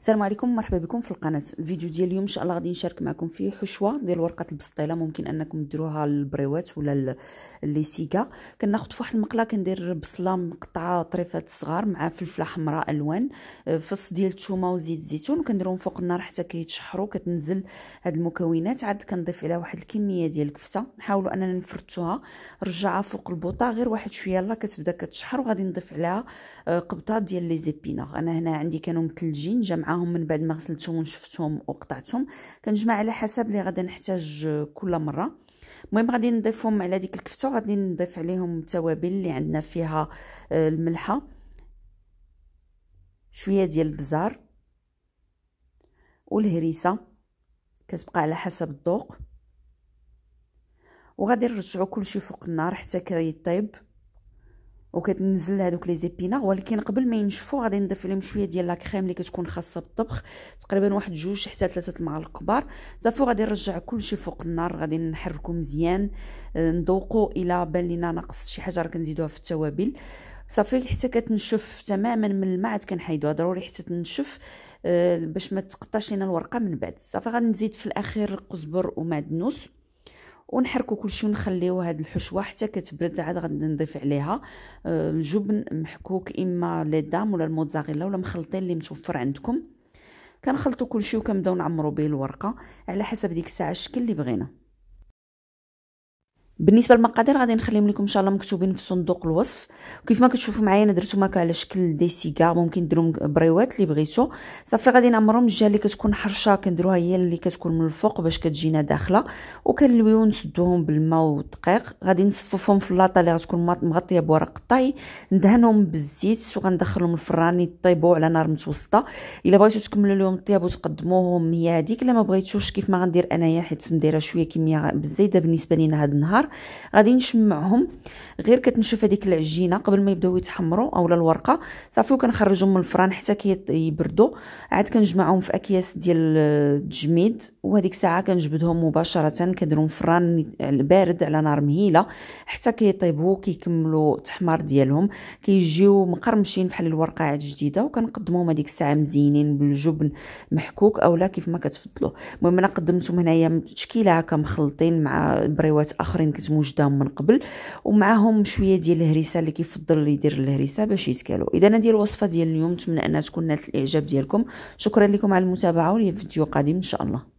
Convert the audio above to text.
السلام عليكم مرحبا بكم في القناه الفيديو ديال اليوم ان شاء الله غادي نشارك معكم فيه حشوه ديال ورقه البسطيله ممكن انكم ديروها للبريوات ولا لي سيكا كناخذ فواحد المقله كندير بصله مقطعه طريفات صغار مع فلفله حمراء الوان آه، فص ديال الثومه وزيت الزيتون كنديرهم فوق النار حتى كيتشحروا كتنزل هاد المكونات عاد كنضيف عليها واحد الكميه ديال الكفته نحاولوا اننا نفرتوها رجعها فوق البوطه غير واحد شويه الله كتبدا كتشحر وغادي نضيف عليها آه، قبطه ديال لي انا هنا عندي كانوا متلجين جمع معاهم من بعد ما غسلتهم ونشفتهم وقطعتهم كنجمع على حسب اللي غادي نحتاج كل مره المهم غادي نضيفهم على ديك الكفته وغادي نضيف عليهم التوابل اللي عندنا فيها آه، الملحه شويه ديال البزار والهريسه كتبقى على حسب الذوق وغادي نرجعو كلشي فوق النار حتى كيطيب وكتنزل هذوك لي زيبيناغ ولكن قبل ما ينشفوا غادي نضيف لهم شويه ديال لا كريم اللي كتكون خاصه بالطبخ تقريبا واحد جوج حتى ثلاثه المعالق كبار صافي غادي نرجع كلشي فوق النار غادي نحركو مزيان آه، نذوقوا الا بان لينا ناقص شي حاجه راه كنزيدوها في التوابل صافي حتى كتنشف تماما من الماء عاد كنحيدوها ضروري حتى تنشف آه، باش ما تقطعش لينا الورقه من بعد صافي غنزيد في الاخير القزبر ومعدنوس ونحركو كلشي ونخليو هاد الحشوه حتى كتبرد عاد غادي نضيف عليها آه، الجبن محكوك اما ليدام ولا الموتزاريلا ولا مخلطين اللي متوفر عندكم كنخلطو كلشي وكنبداو نعمرو به الورقه على حسب ديك الساعه الشكل اللي بغينا بالنسبه للمقادير غادي نخليهم لكم ان شاء الله مكتوبين في صندوق الوصف وكيف ما كتشوفوا معايا انا درتهم هكا على شكل دي سيغار ممكن ديروا بريوات اللي بغيتو صافي غادي نعمرهم الجهه اللي كتكون حرشه كنديروها هي اللي كتكون من الفوق باش كتجينا داخله وكنلويو نسدوهم بالماء والدقيق غادي نصففهم في لاطه اللي غتكون مغطيه بورق الطاي ندهنهم بالزيت وغندخلهم الفران يطيبوا على نار متوسطه الا بغيتو تكملوا لهم الطياب وتقدموهم هي هذيك الا ما بغيتوش كيف ما غندير انايا حيت مديره شويه كميه بزايده بالنسبه لينا هذا النهار غادي نشمعهم غير كتنشف هذيك العجينه قبل ما يبداو يتحمروا اولا الورقه صافي وكنخرجهم من الفران حتى كيبردوا عاد كنجمعهم في اكياس ديال التجميد وهذيك الساعه كنجبدهم مباشره كنديرهم فران بارد على نار مهيله حتى كيطيبوا كيكملوا التحمار ديالهم كيجيو مقرمشين بحال الورقه عاد جديده وكنقدموهم هذيك الساعه مزينين بالجبن محكوك اولا كيف ما كتفضلوا المهم انا قدمتهم هنايا تشكيله هكا مخلطين مع بريوات اخرين كانت موجوده من قبل ومعهم شويه ديال الهريسه اللي كيفضل يدير الهريسه باش يتكالو اذا هذه الوصفه ديال اليوم نتمنى انها تكون نالت الاعجاب ديالكم شكرا لكم على المتابعه فيديو قادم ان شاء الله